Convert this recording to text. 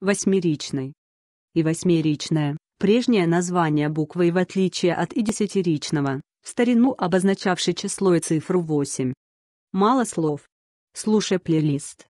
восьмеричный и восьмеричная. Прежнее название буквы и в отличие от и десятиричного, в старину обозначавший число и цифру 8. Мало слов. Слушай плейлист.